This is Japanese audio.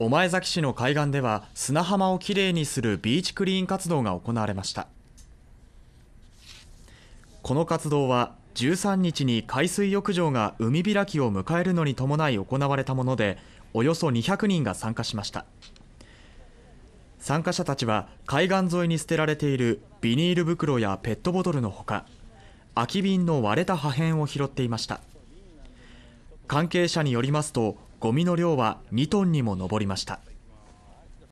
御前崎市の海岸では砂浜をきれいにするビーチクリーン活動が行われましたこの活動は13日に海水浴場が海開きを迎えるのに伴い行われたものでおよそ200人が参加しました参加者たちは海岸沿いに捨てられているビニール袋やペットボトルのほか空き瓶の割れた破片を拾っていました関係者によりますとゴミの量は2トンにも上りました